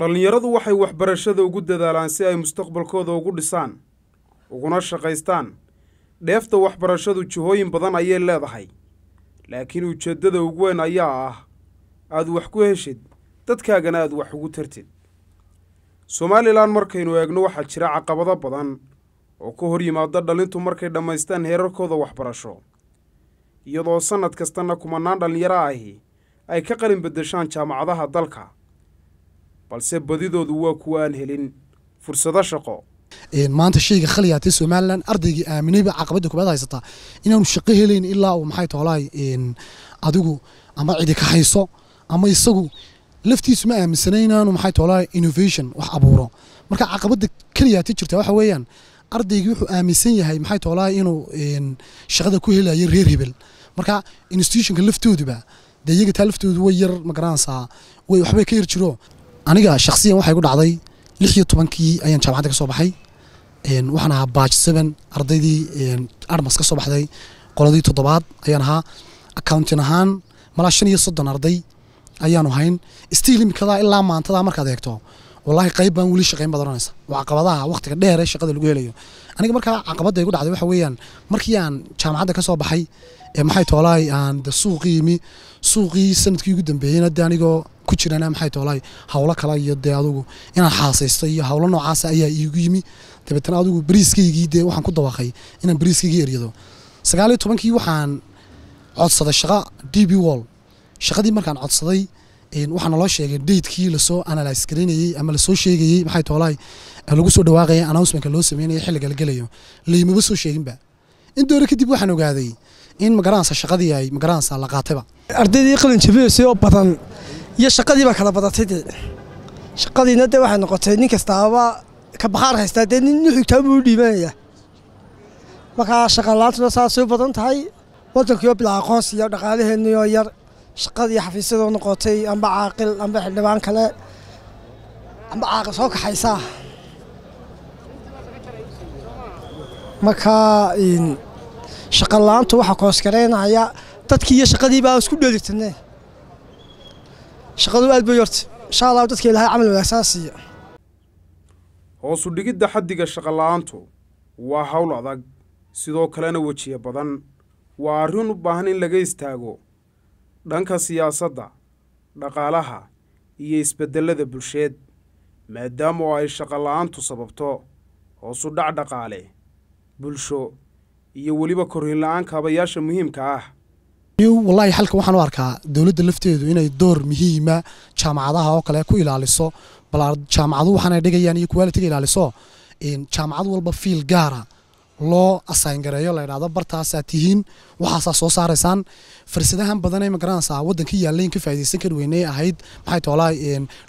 dhallinyaradu waxay waxbarashada ugu dadaalaan si ay mustaqbalkooda ugu dhisaan uguna shaqaystaan dheefta waxbarashadu jihooyin badan ayay leedahay laakiin ujeeddada ugu weyn ayaa ah aada wax ku heshid dadkaagana aad wax ugu tartid somalilan markaynu eegno waxaa jira caqabado badan oo ka hor yimaada dhallintu markay dhammaystaan heerarkooda waxbarasho iyadoo sannad kastana kumanaan dhallinyaro ahi ay ka qalin beddeshaan jaamacadaha dalka balse badidoodu waa kuwa aan helin fursado shaqo maanta shayga khaliyaatee somalilan ardaygii aaminayba caqabadda kubaad haysataa inaanu shaqo helayn ilaa uu maxay toolahay adigu ama cidi ka hayso ama isagu laftiisu ma aaminsana inaanu maxay toolahay innovation wax abuuro marka caqabadda kaliyaatee jirta waxa weeyaan ardaygii wuxuu aaminsan yahay maxay toolahay inuu shaqada ku helayo reer hebel marka institutionka laftooduba dee laftoodu way yar magaranaysaa way waxbay ka yar jiro aniga shaksiyan waxay ku dhacday lix iyo tobankii ayaan jaamacadda ka soo baxay waxaan ahaa baaj seven ardaydii armas ka soo baxday qoladii toddobaad ayaan ahaa accountin ahaan malaa shan iyo soddon arday ayaanu hayn stiil imikadaa ilaa maantadaa markaad eegto wallaahi qayb baan weli shaqayn baad oranaysa waa caqabadaha waqtiga dheer shaqada lagu helayo aniga markaa caqabadda igu dhacday waxa weeyaan markii aan jaamacadda ka baxay maxay toolaay aan suuqii yimi suuqii sanadkii ugu dambeeyeyna de anigoo ku jiraan ah, maxay toolay hawlo kale iyo dee adugu inaan xaasaysto iyo hawlo noocaas ah ayaa iigu yimi dabeetana adugu bariiskaygii dee waxaan ku dabaqay inaan bariiskaygii eryado sagaal iyo tobankii waxaan codsaday shaqa d b wall shaqadii markaan codsaday waxaana loo sheegay daydkii lasoo analyse garaynayey ama lasoo sheegayey maxay toolay lagu soo dhawaaqaya announcement loo sameynaya xilliga la gelayo laymaba soo sheeginba intii hore kadib waxaan ogaaday in magaraansa shaqadii ay magaraansa la qaatayba ardaydii qalin jabiyeysa oo badan iyo shaqadiibaa kala badatay de shaqadiina dee waxay noqotay nin kastaaba ka bakhaar haystaa dee nin nuxigtaa u dhiibanaya markaa shaqalaantuna saasay u badan tahay waddankiioo bila aqoonsiiyo dhaqaalaheenniyoo yar shaqadii xafiisyadoo noqotay amba caaqil amba xildhibaan kale amba caaqil soo kaxaysaa markaa shaqalaantu waxaa kooskareynaya dadkii iyo shaqadiibaa isku dheelitirneen shaqadu aad bay yorta insha allahu dadka ilaahay camal wanaagsanaa siiya hoosu dhigidda xaddiga shaqola'aantu waa hawl adag sidoo kalena wejiya badan waa arrin u baahan in laga istaago dhanka siyaasadda dhaqaalaha iyo isbeddellada bulsheed maadaama oo ay shaqola'aantu sababto hoosu dhac dhaqaale bulsho iyo weliba korhinla'aan kaabayaasha muhiimka ah wallaahi xalka waxaan u arkaa dowladda lafteedu inay door muhiima jaamacadaha oo kale ku ilaaliso bal jaamacadu waxaanay dhigayaan iyo kuwaalitiga ilaaliso jaamacad walba fiil gaara loo asayngareeyo la ydhahdo bartaasaa tihiin waxaasaa soo saaraysaan fursadahan badanay magaranaysaa waddanka yaallayn ka faa'idaysan kari weynay ahayd maxay toolaa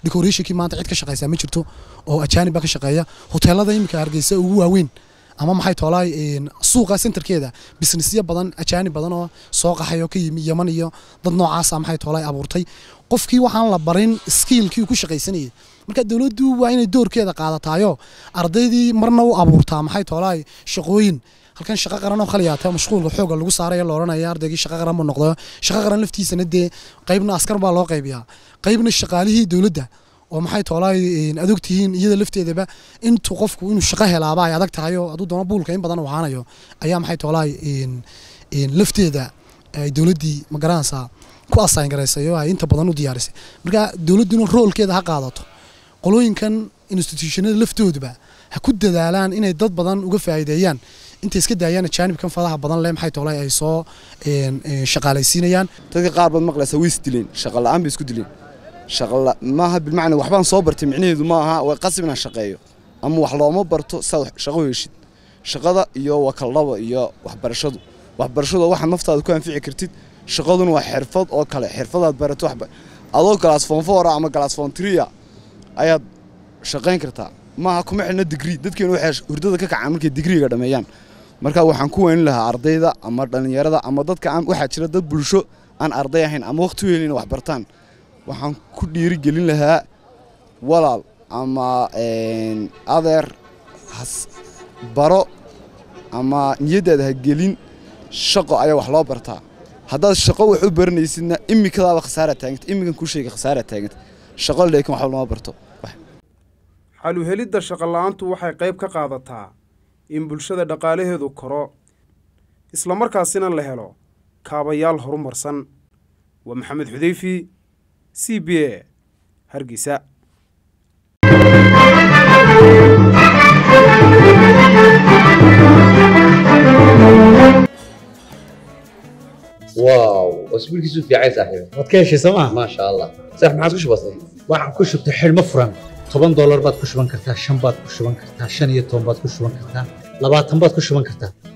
decorationkii maanta cid ka shaqaysaa ma jirto oo ajaanib baa ka shaqeeya hoteelada iminka hargeysa ugu waaweyn ama maxay toolahay suuqa centerkeeda businessyo badan ajaani badan oo soo qaxay oo ka yimi yaman iyo dad noocaasa ah maxay toolahay abuurtay qofkii waxaan la barin skiilkii ku shaqaysanayay marka dowladdu waa inay doorkeeda qaadataayo ardaydii marna u abuurtaa maxay toolahay shaqooyin halkan shaqo qaranoo khaliyaata ah, mashquulka xooga lagu saaraya la ardaygii shaqo qaran buu noqdo shaqo qaran laftiisana dee qaybna askar baa loo qaybiyaa qaybna shaqaalihii dowladda oo maxay toolaa adog tihiin iyada lafteedaba intu qofku inuu shaqo helaaba ay adag tahay aduu doona buulka in badan u ahaanayo ayaa maxay toolaa lafteeda dowladdii magaranaysaa ku assign garaysay oo ay inta badan u diyaarisay marka dowladduna roolkeeda ha qaadato qolooyinkan institutionada laftooduba ha ku dadaalaan inay dad badan uga faa'iideeyaan intay iska daayaan ajaanibkan fadaha badan leh maxay toolay ay soo shaqaalaysiinayaan dadka qaar baad maqlaysa way isdileen shaqo la'aan bay isku dileen شغل ماها بالمعنى وحبان صوبرت معنيه ماها وقسمنا شقيه أما وحلامه برتو سو شغوي شد شغلة يو وكلاو يو وحبرشدو وحبرشدو واحد مفترض يكون في عكرتيد شغلون وحرفض أو كلا حرفض برتو حب ألو كلاس فون فور أما كلاس فون تريا أياد شقين كرتا ما هكم إحنا دقري دت كينو حش وردت كك عمل كدقري قدر ميان يعني. مركا وحن كون لها عرضي ذا أما دان يرضى أما دت كعم واحد شرد بلشو أن عرضيهن أما وقت وين وحبرتان waxaan ku dhiirigelin lahaa walaal ama adeer baro ama niyaddaada ha gelin shaqo ayaa wax loo bartaa haddaad shaqo wax u baranaysidna imikadaaba khasaara taaganta imikan kuu sheega khasaara taaganta shaqo leekin waxba lama barto xaluhelidda shaqola'aantu waxay qayb ka qaadataa in bulshada dhaqaalaheedu koro islamarkaasina la helo kaabayaal horumarsan waa maxamed xudeyfi c b a hargeysa واو اسبوعك يسوف يا عيسى حبيبي ما تكيش سما ما شاء الله صح معك وش بسيط waxaan ku shubtay xidhmo furan toban doolar baad ku shuban kartaa shan baad ku shuban kartaa shan iyo toban baad ku shuban kartaa labaatan baad ku shuban kartaa